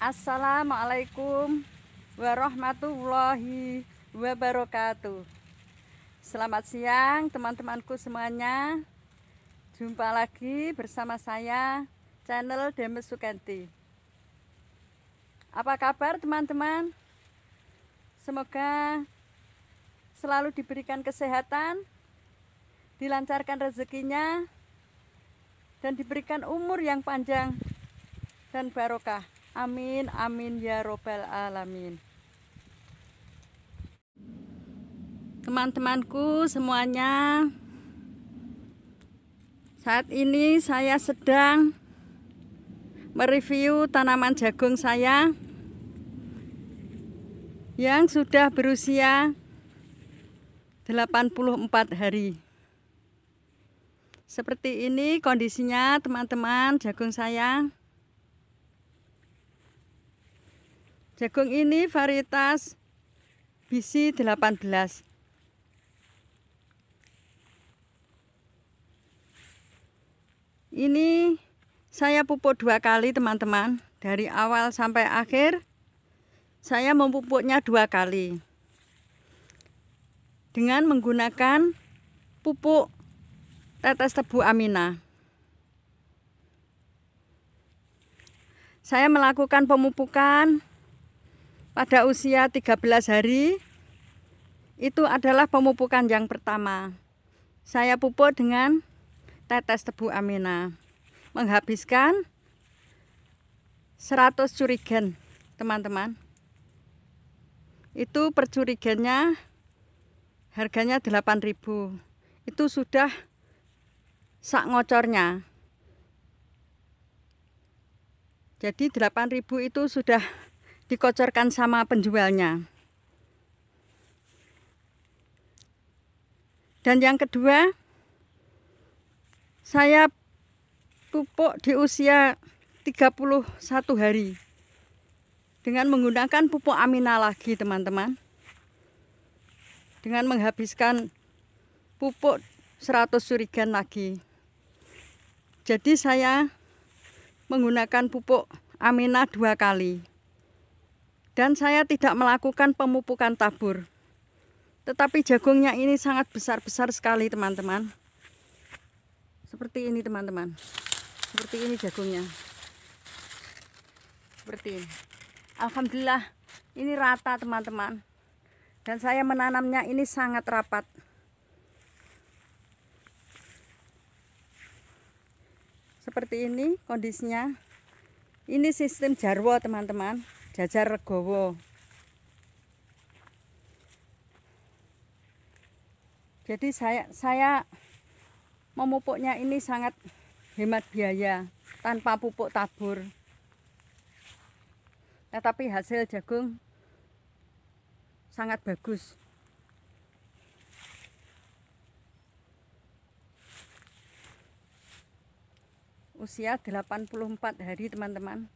Assalamualaikum warahmatullahi wabarakatuh Selamat siang teman-temanku semuanya Jumpa lagi bersama saya channel Demes Sukenti Apa kabar teman-teman? Semoga selalu diberikan kesehatan Dilancarkan rezekinya Dan diberikan umur yang panjang dan barokah Amin, amin ya robbal alamin. Teman-temanku semuanya, saat ini saya sedang mereview tanaman jagung saya yang sudah berusia 84 hari. Seperti ini kondisinya teman-teman jagung saya. Jagung ini varietas BC 18. Ini saya pupuk dua kali teman-teman. Dari awal sampai akhir saya memupuknya dua kali. Dengan menggunakan pupuk tetes tebu amina. Saya melakukan pemupukan pada usia 13 hari itu adalah pemupukan yang pertama. Saya pupuk dengan tetes tebu amina. Menghabiskan 100 curigen, teman-teman. Itu per curigennya harganya 8.000. Itu sudah sak ngocornya. Jadi 8.000 itu sudah dikocorkan sama penjualnya. Dan yang kedua, saya pupuk di usia 31 hari dengan menggunakan pupuk amina lagi teman-teman dengan menghabiskan pupuk 100 surigan lagi jadi saya menggunakan pupuk amina dua kali dan saya tidak melakukan pemupukan tabur. Tetapi jagungnya ini sangat besar-besar sekali teman-teman. Seperti ini teman-teman. Seperti ini jagungnya. Seperti ini. Alhamdulillah ini rata teman-teman. Dan saya menanamnya ini sangat rapat. Seperti ini kondisinya. Ini sistem jarwo teman-teman. Jajar Regowo. Jadi saya saya memupuknya ini sangat hemat biaya tanpa pupuk tabur. Tetapi hasil jagung sangat bagus. Usia 84 hari teman-teman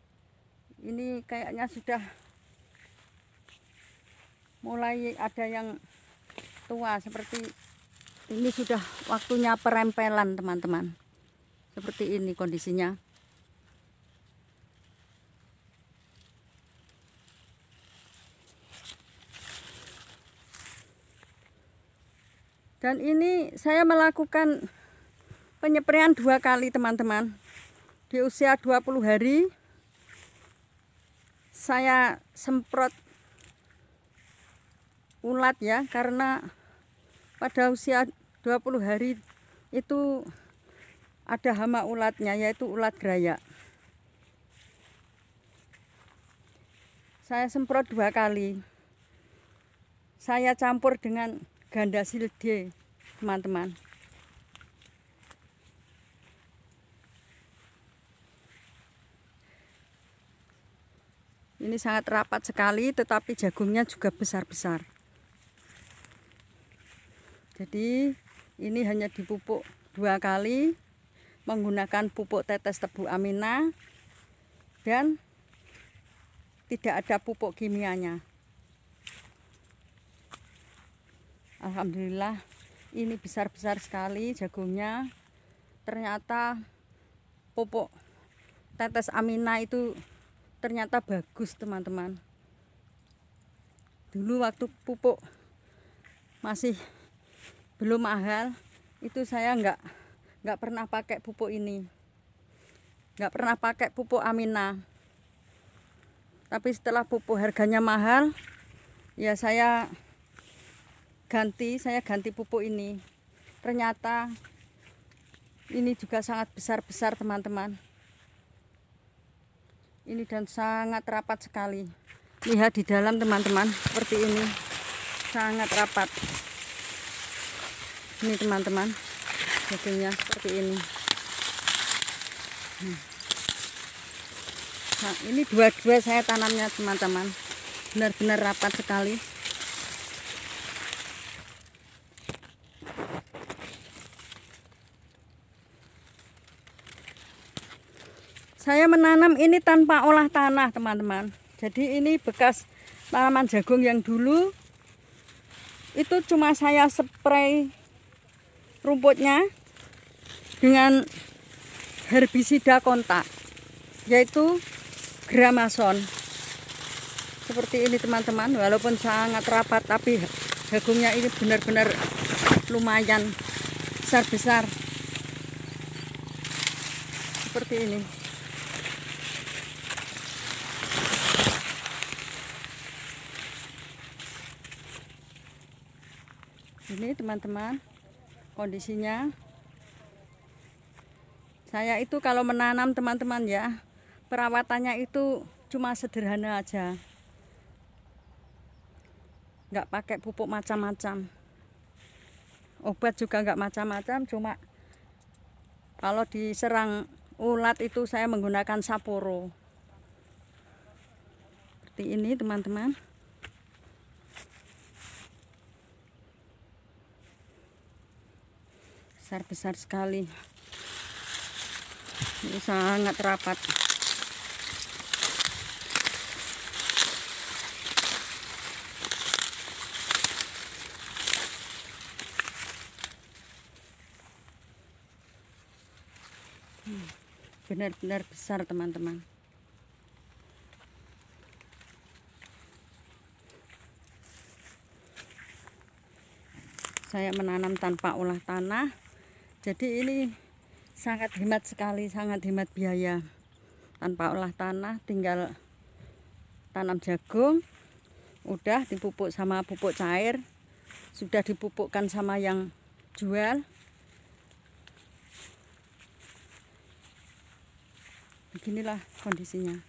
ini kayaknya sudah mulai ada yang tua seperti ini sudah waktunya perempelan teman-teman seperti ini kondisinya dan ini saya melakukan penyeprian dua kali teman-teman di usia 20 hari saya semprot ulat ya karena pada usia 20 hari itu ada hama ulatnya yaitu ulat geraya saya semprot dua kali saya campur dengan ganda silde teman-teman Ini sangat rapat sekali tetapi jagungnya juga besar-besar. Jadi ini hanya dipupuk dua kali menggunakan pupuk tetes tebu amina dan tidak ada pupuk kimianya. Alhamdulillah ini besar-besar sekali jagungnya. Ternyata pupuk tetes amina itu ternyata bagus teman-teman dulu waktu pupuk masih belum mahal itu saya enggak nggak pernah pakai pupuk ini enggak pernah pakai pupuk Amina tapi setelah pupuk harganya mahal ya saya ganti saya ganti pupuk ini ternyata ini juga sangat besar-besar teman-teman ini dan sangat rapat sekali lihat di dalam teman-teman seperti ini sangat rapat ini teman-teman jadinya seperti ini hmm. nah ini dua-dua saya tanamnya teman-teman benar-benar rapat sekali saya menanam ini tanpa olah tanah teman-teman jadi ini bekas tanaman jagung yang dulu itu cuma saya spray rumputnya dengan herbisida kontak yaitu gramason seperti ini teman-teman walaupun sangat rapat tapi jagungnya ini benar-benar lumayan besar-besar seperti ini Ini teman-teman kondisinya. Saya itu kalau menanam teman-teman ya, perawatannya itu cuma sederhana aja. Nggak pakai pupuk macam-macam. Obat juga nggak macam-macam, cuma kalau diserang ulat itu saya menggunakan saporo. Seperti ini teman-teman. besar-besar sekali ini sangat rapat hmm, benar-benar besar teman-teman saya menanam tanpa olah tanah jadi ini sangat hemat sekali sangat hemat biaya tanpa olah tanah tinggal tanam jagung udah dipupuk sama pupuk cair sudah dipupukkan sama yang jual beginilah kondisinya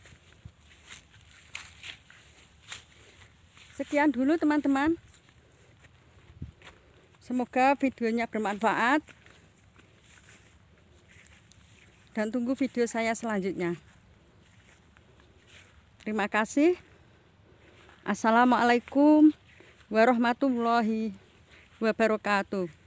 sekian dulu teman-teman semoga videonya bermanfaat dan tunggu video saya selanjutnya. Terima kasih. Assalamualaikum warahmatullahi wabarakatuh.